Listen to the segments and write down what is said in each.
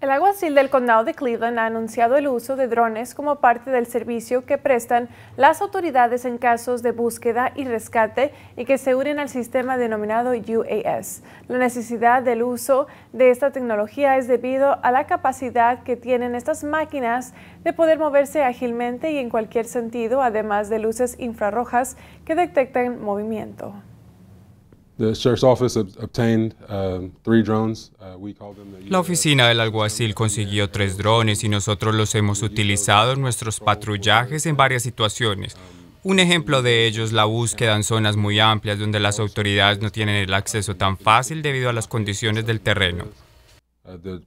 El Aguacil del condado de Cleveland ha anunciado el uso de drones como parte del servicio que prestan las autoridades en casos de búsqueda y rescate y que se unen al sistema denominado UAS. La necesidad del uso de esta tecnología es debido a la capacidad que tienen estas máquinas de poder moverse ágilmente y en cualquier sentido, además de luces infrarrojas que detectan movimiento. La oficina del alguacil consiguió tres drones y nosotros los hemos utilizado en nuestros patrullajes en varias situaciones. Un ejemplo de ello es la búsqueda en zonas muy amplias donde las autoridades no tienen el acceso tan fácil debido a las condiciones del terreno. Uh,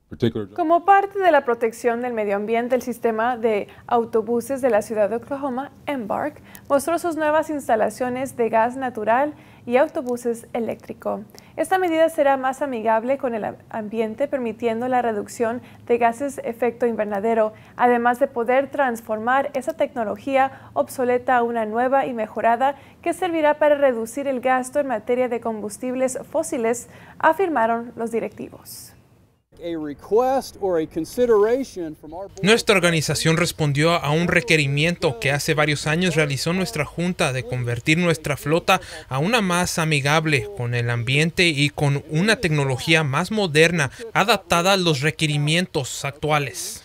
Como parte de la protección del medio ambiente, el sistema de autobuses de la ciudad de Oklahoma, Embark, mostró sus nuevas instalaciones de gas natural y autobuses eléctrico. Esta medida será más amigable con el ambiente, permitiendo la reducción de gases efecto invernadero, además de poder transformar esa tecnología obsoleta a una nueva y mejorada que servirá para reducir el gasto en materia de combustibles fósiles, afirmaron los directivos. Nuestra organización respondió a un requerimiento que hace varios años realizó nuestra junta de convertir nuestra flota a una más amigable con el ambiente y con una tecnología más moderna adaptada a los requerimientos actuales.